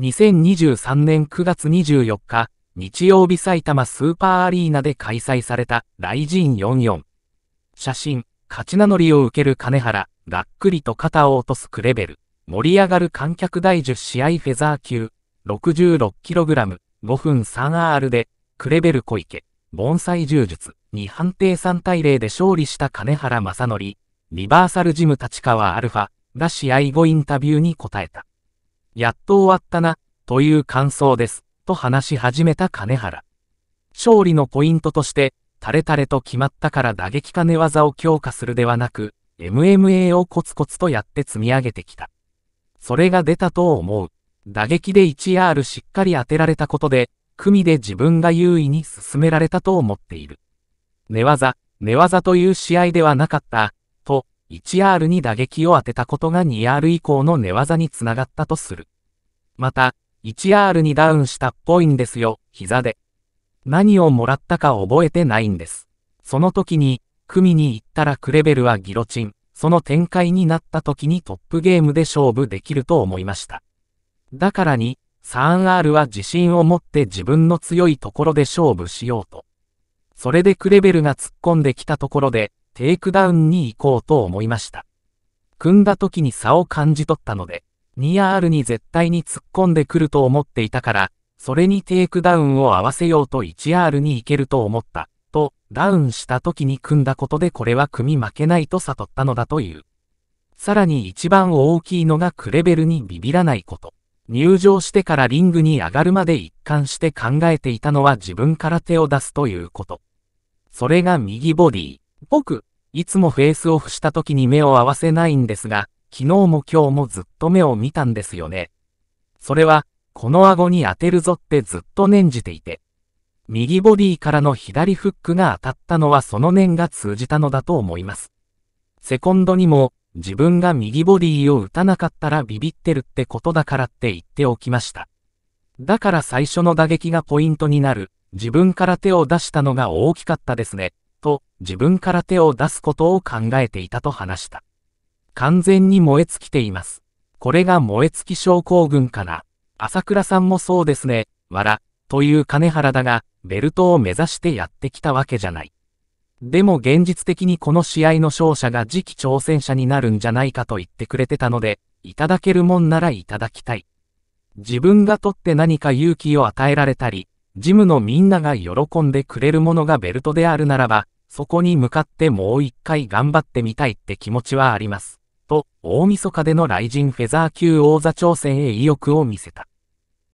2023年9月24日、日曜日埼玉スーパーアリーナで開催された、ライジン44。写真、勝ち名乗りを受ける金原、がっくりと肩を落とすクレベル。盛り上がる観客第10試合フェザー級、66kg、5分 3R で、クレベル小池、盆栽柔術、に判定3対0で勝利した金原正則、リバーサルジム立川アルファ、が試合後インタビューに答えた。やっと終わったな、という感想です、と話し始めた金原。勝利のポイントとして、タレタレと決まったから打撃金技を強化するではなく、MMA をコツコツとやって積み上げてきた。それが出たと思う。打撃で 1R しっかり当てられたことで、組で自分が優位に進められたと思っている。寝技、寝技という試合ではなかった、1R に打撃を当てたことが 2R 以降の寝技につながったとする。また、1R にダウンしたっぽいんですよ、膝で。何をもらったか覚えてないんです。その時に、組に行ったらクレベルはギロチン、その展開になった時にトップゲームで勝負できると思いました。だからに、3R は自信を持って自分の強いところで勝負しようと。それでクレベルが突っ込んできたところで、テイクダウンに行こうと思いました。組んだ時に差を感じ取ったので、2R に絶対に突っ込んでくると思っていたから、それにテイクダウンを合わせようと 1R に行けると思った、と、ダウンした時に組んだことでこれは組負けないと悟ったのだという。さらに一番大きいのがクレベルにビビらないこと。入場してからリングに上がるまで一貫して考えていたのは自分から手を出すということ。それが右ボディ、僕、いつもフェイスオフした時に目を合わせないんですが、昨日も今日もずっと目を見たんですよね。それは、この顎に当てるぞってずっと念じていて。右ボディからの左フックが当たったのはその念が通じたのだと思います。セコンドにも、自分が右ボディを打たなかったらビビってるってことだからって言っておきました。だから最初の打撃がポイントになる、自分から手を出したのが大きかったですね。自分から手を出すことを考えていたと話した。完全に燃え尽きています。これが燃え尽き症候群かな。朝倉さんもそうですね、わら、という金原だが、ベルトを目指してやってきたわけじゃない。でも現実的にこの試合の勝者が次期挑戦者になるんじゃないかと言ってくれてたので、いただけるもんならいただきたい。自分がとって何か勇気を与えられたり、ジムのみんなが喜んでくれるものがベルトであるならば、そこに向かってもう一回頑張ってみたいって気持ちはあります。と、大晦日での雷神フェザー級王座挑戦へ意欲を見せた。